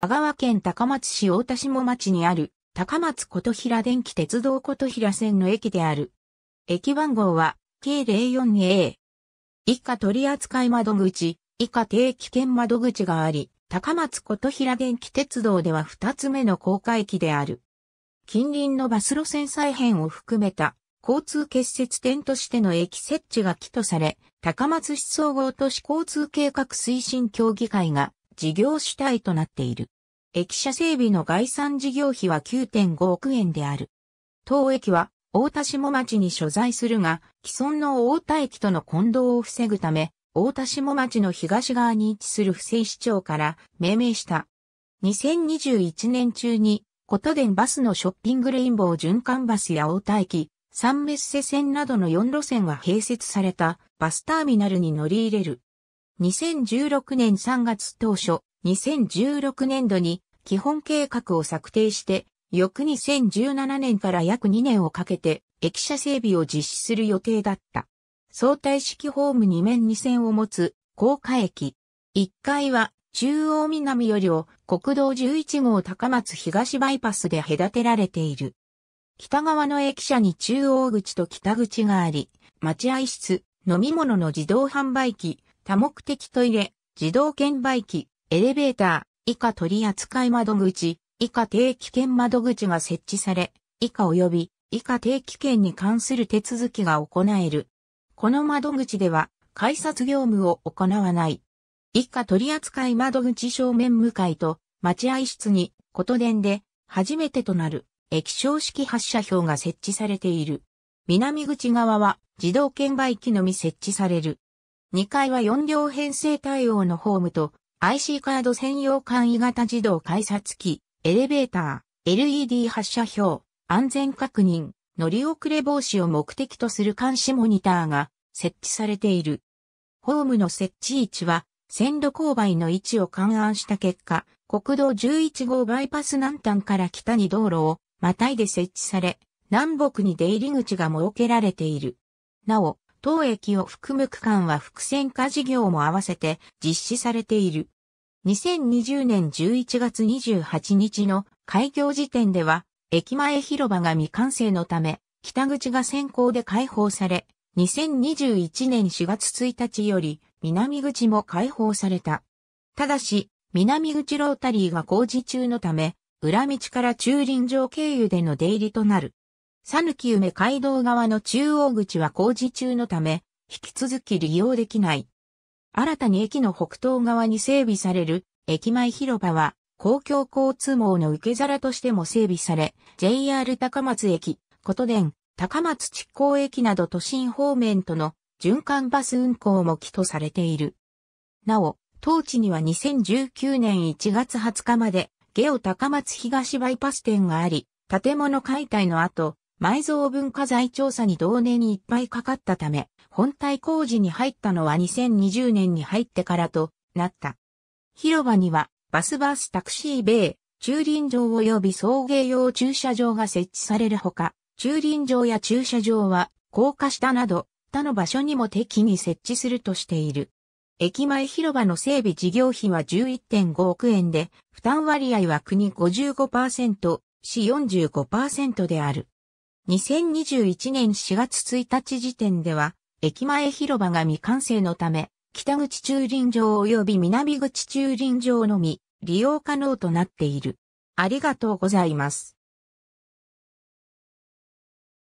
香川県高松市大田下町にある高松琴平電気鉄道琴平線の駅である。駅番号は K04A。以下取扱窓口、以下定期券窓口があり、高松琴平電気鉄道では二つ目の高架駅である。近隣のバス路線再編を含めた交通結節点としての駅設置が起とされ、高松市総合都市交通計画推進協議会が事業主体となっている。駅舎整備の概算事業費は9.5億円である。当駅は大田下町に所在するが、既存の大田駅との混同を防ぐため、大田下町の東側に位置する不正市長から命名した。2021年中に、ことでんバスのショッピングレインボー循環バスや大田駅、三メッセ線などの4路線は併設されたバスターミナルに乗り入れる。2016年3月当初、2016年度に基本計画を策定して、翌2017年から約2年をかけて駅舎整備を実施する予定だった。相対式ホーム2面2線を持つ高架駅。1階は中央南よりを国道11号高松東バイパスで隔てられている。北側の駅舎に中央口と北口があり、待合室、飲み物の自動販売機、多目的トイレ、自動券売機、エレベーター、以下取扱窓口、以下定期券窓口が設置され、以下及び以下定期券に関する手続きが行える。この窓口では、改札業務を行わない。以下取扱窓口正面向かいと、待合室に、こと電で、初めてとなる、液晶式発射表が設置されている。南口側は、自動券売機のみ設置される。2階は4両編成対応のホームと IC カード専用簡易型自動改札機、エレベーター、LED 発射表、安全確認、乗り遅れ防止を目的とする監視モニターが設置されている。ホームの設置位置は線路勾配の位置を勘案した結果、国道11号バイパス南端から北に道路をまたいで設置され、南北に出入り口が設けられている。なお、当駅を含む区間は複線化事業も合わせて実施されている。2020年11月28日の開業時点では、駅前広場が未完成のため、北口が先行で開放され、2021年4月1日より南口も開放された。ただし、南口ロータリーが工事中のため、裏道から駐輪場経由での出入りとなる。さぬき梅街道側の中央口は工事中のため、引き続き利用できない。新たに駅の北東側に整備される駅前広場は公共交通網の受け皿としても整備され、JR 高松駅、琴電、高松地港駅など都心方面との循環バス運行も起とされている。なお、当地には2019年1月20日まで、ゲオ高松東バイパス店があり、建物解体の後、埋蔵文化財調査に同年にいっぱいかかったため、本体工事に入ったのは2020年に入ってからとなった。広場には、バスバスタクシー米、駐輪場及び送迎用駐車場が設置されるほか、駐輪場や駐車場は、高架下など、他の場所にも適宜設置するとしている。駅前広場の整備事業費は11.5億円で、負担割合は国55%、市45%である。2021年4月1日時点では、駅前広場が未完成のため、北口駐輪場及び南口駐輪場のみ利用可能となっている。ありがとうございます。